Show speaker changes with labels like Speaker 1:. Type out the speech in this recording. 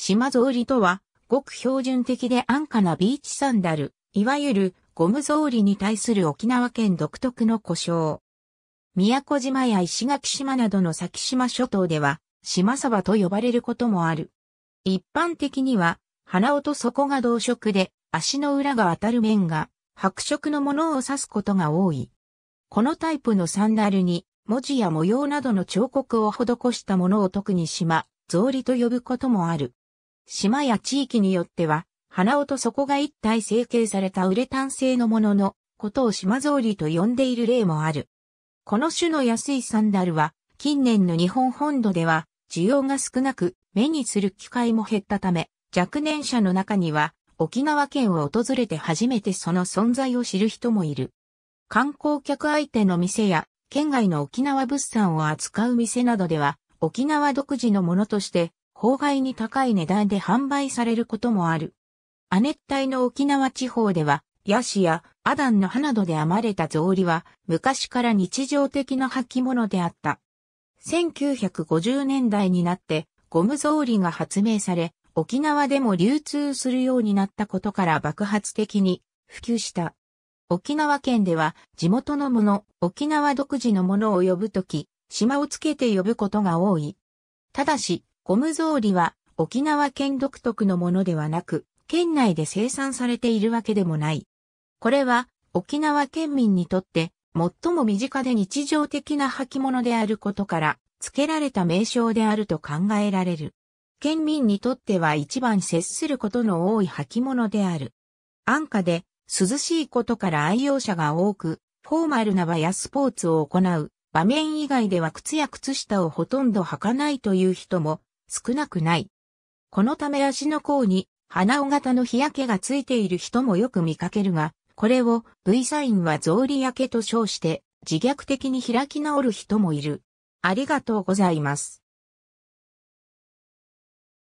Speaker 1: 島うりとは、ごく標準的で安価なビーチサンダル、いわゆるゴム草履に対する沖縄県独特の故障。宮古島や石垣島などの先島諸島では、島サバと呼ばれることもある。一般的には、鼻緒と底が同色で、足の裏が当たる面が白色のものを指すことが多い。このタイプのサンダルに、文字や模様などの彫刻を施したものを特に島、草履と呼ぶこともある。島や地域によっては、鼻緒と底が一体成形されたウレタン製のもののことを島草履と呼んでいる例もある。この種の安いサンダルは、近年の日本本土では、需要が少なく、目にする機会も減ったため、若年者の中には、沖縄県を訪れて初めてその存在を知る人もいる。観光客相手の店や、県外の沖縄物産を扱う店などでは、沖縄独自のものとして、法外に高い値段で販売されることもある。亜熱帯の沖縄地方では、ヤシやアダンの葉などで編まれた草履は昔から日常的な履物であった。1950年代になってゴム草履が発明され、沖縄でも流通するようになったことから爆発的に普及した。沖縄県では地元のもの、沖縄独自のものを呼ぶとき、島をつけて呼ぶことが多い。ただし、ゴム草履は沖縄県独特のものではなく、県内で生産されているわけでもない。これは沖縄県民にとって最も身近で日常的な履物であることから付けられた名称であると考えられる。県民にとっては一番接することの多い履物である。安価で涼しいことから愛用者が多く、フォーマルな場やスポーツを行う場面以外では靴や靴下をほとんど履かないという人も少なくない。このため足の甲に鼻緒型の日焼けがついている人もよく見かけるが、これを V サインは草履焼けと称して自虐的に開き直る人もいる。ありがとうございます。